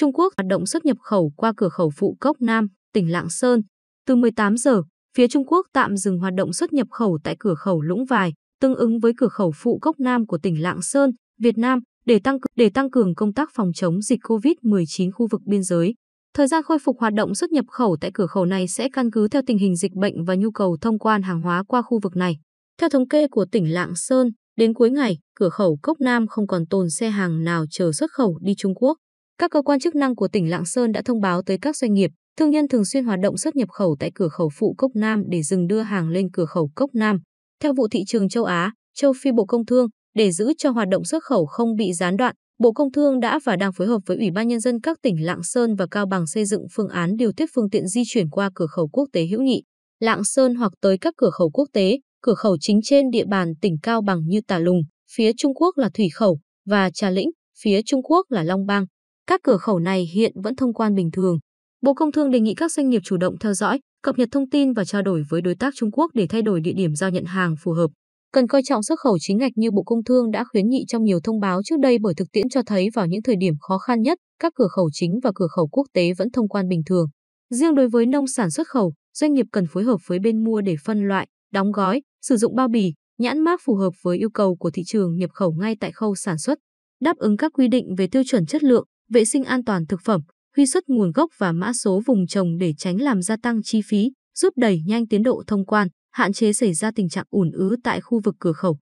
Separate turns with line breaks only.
Trung Quốc hoạt động xuất nhập khẩu qua cửa khẩu phụ Cốc Nam, tỉnh Lạng Sơn. Từ 18 giờ, phía Trung Quốc tạm dừng hoạt động xuất nhập khẩu tại cửa khẩu Lũng Vài, tương ứng với cửa khẩu phụ Cốc Nam của tỉnh Lạng Sơn, Việt Nam, để tăng để tăng cường công tác phòng chống dịch COVID-19 khu vực biên giới. Thời gian khôi phục hoạt động xuất nhập khẩu tại cửa khẩu này sẽ căn cứ theo tình hình dịch bệnh và nhu cầu thông quan hàng hóa qua khu vực này. Theo thống kê của tỉnh Lạng Sơn, đến cuối ngày, cửa khẩu Cốc Nam không còn tồn xe hàng nào chờ xuất khẩu đi Trung Quốc. Các cơ quan chức năng của tỉnh Lạng Sơn đã thông báo tới các doanh nghiệp, thương nhân thường xuyên hoạt động xuất nhập khẩu tại cửa khẩu phụ Cốc Nam để dừng đưa hàng lên cửa khẩu Cốc Nam. Theo vụ thị trường châu Á, châu Phi Bộ Công Thương, để giữ cho hoạt động xuất khẩu không bị gián đoạn, Bộ Công Thương đã và đang phối hợp với Ủy ban Nhân dân các tỉnh Lạng Sơn và Cao Bằng xây dựng phương án điều tiết phương tiện di chuyển qua cửa khẩu quốc tế hữu nghị, Lạng Sơn hoặc tới các cửa khẩu quốc tế, cửa khẩu chính trên địa bàn tỉnh Cao Bằng như Tà Lùng, phía Trung Quốc là Thủy Khẩu, và Trà Lĩnh, phía Trung Quốc là Long Bang. Các cửa khẩu này hiện vẫn thông quan bình thường. Bộ Công Thương đề nghị các doanh nghiệp chủ động theo dõi, cập nhật thông tin và trao đổi với đối tác Trung Quốc để thay đổi địa điểm giao nhận hàng phù hợp. Cần coi trọng xuất khẩu chính ngạch như Bộ Công Thương đã khuyến nghị trong nhiều thông báo trước đây bởi thực tiễn cho thấy vào những thời điểm khó khăn nhất, các cửa khẩu chính và cửa khẩu quốc tế vẫn thông quan bình thường. Riêng đối với nông sản xuất khẩu, doanh nghiệp cần phối hợp với bên mua để phân loại, đóng gói, sử dụng bao bì, nhãn mác phù hợp với yêu cầu của thị trường nhập khẩu ngay tại khâu sản xuất, đáp ứng các quy định về tiêu chuẩn chất lượng, vệ sinh an toàn thực phẩm, huy xuất nguồn gốc và mã số vùng trồng để tránh làm gia tăng chi phí, giúp đẩy nhanh tiến độ thông quan, hạn chế xảy ra tình trạng ủn ứ tại khu vực cửa khẩu.